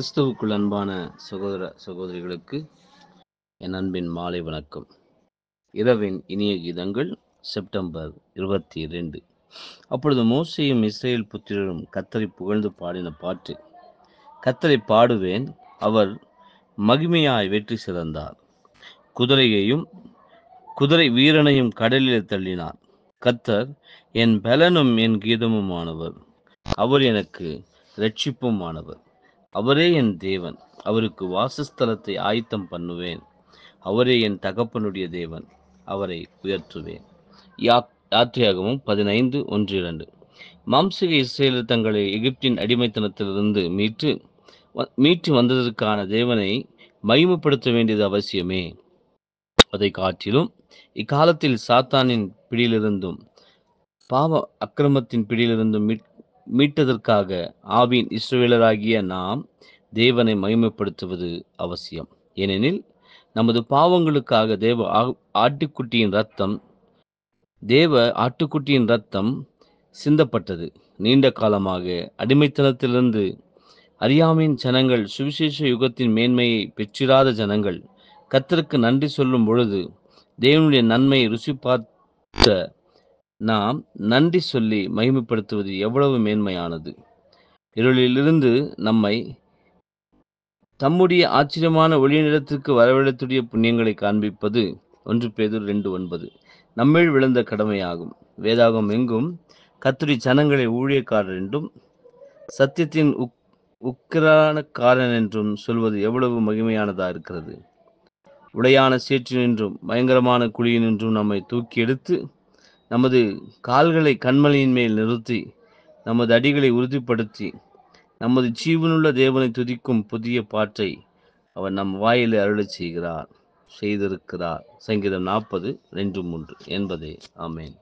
கிறிஸ்துவுக்குள் அன்பான சகோதர சகோதரிகளுக்கு என் அன்பின் மாலை வணக்கம் இரவின் இனிய கீதங்கள் செப்டம்பர் இருபத்தி இரண்டு அப்பொழுது மோசையும் இஸ்ரேல் புத்திரரும் கத்தரை புகழ்ந்து பாடின பாட்டு கத்தரை பாடுவேன் அவர் மகிமையாய் வெற்றி சிறந்தார் குதிரையையும் குதிரை வீரனையும் கடலில் தள்ளினார் கத்தர் என் பலனும் என் கீதமுமானவர் அவர் எனக்கு ரட்சிப்புமானவர் அவரே என் தேவன் அவருக்கு வாசஸ்தலத்தை ஆயத்தம் பண்ணுவேன் அவரே என் தகப்பனுடைய தேவன் அவரை உயர்த்துவேன் யா யாத்திரையாகவும் பதினைந்து ஒன்று இரண்டு மாம்சிக இஸ்ரேலர் தங்களை எகிப்தின் அடிமைத்தனத்திலிருந்து மீட்டு மீட்டு வந்ததற்கான தேவனை மகிமைப்படுத்த வேண்டியது அவசியமே அதை காட்டிலும் இக்காலத்தில் சாத்தானின் பிடியிலிருந்தும் பாவ அக்கிரமத்தின் பிடியிலிருந்தும் மீட் மீட்டதற்காக ஆவின் இஸ்ரோவேலராகிய நாம் தேவனை மகிமைப்படுத்துவது அவசியம் ஏனெனில் நமது பாவங்களுக்காக தேவ ஆட்டுக்குட்டியின் ரத்தம் தேவ ஆட்டுக்குட்டியின் ரத்தம் சிந்தப்பட்டது நீண்ட காலமாக அடிமைத்தனத்திலிருந்து அறியாமையின் ஜனங்கள் சுவிசேஷ யுகத்தின் மேன்மையை பெற்றிராத ஜனங்கள் கத்தருக்கு நன்றி சொல்லும் பொழுது தேவனுடைய நன்மையை ருசி பார்த்த நாம் நன்றி சொல்லி மகிமைப்படுத்துவது எவ்வளவு மேன்மையானது இருளிலிருந்து நம்மை தம்முடைய ஆச்சரியமான ஒளியிடத்திற்கு வரவழைத்துடைய புண்ணியங்களை காண்பிப்பது ஒன்று பேதூர் ரெண்டு ஒன்பது நம்மில் விழுந்த கடமையாகும் வேதாகம் எங்கும் கத்துரி ஜனங்களை ஊழியக்காரர் என்றும் சத்தியத்தின் உக் உக்கிரானக்காரன் என்றும் சொல்வது எவ்வளவு மகிமையானதாக இருக்கிறது உடையான சீற்றினின்றும் பயங்கரமான குழியினின்றும் நம்மை தூக்கி எடுத்து நமது கால்களை கண்மலையின் மேல் நிறுத்தி நமது அடிகளை உறுதிப்படுத்தி நமது ஜீவனுள்ள தேவனை துதிக்கும் புதிய பாட்டை அவர் நம் வாயில் அருளை செய்கிறார் செய்திருக்கிறார் சங்கீதம் நாற்பது ரெண்டு மூன்று என்பதே ஆமேன்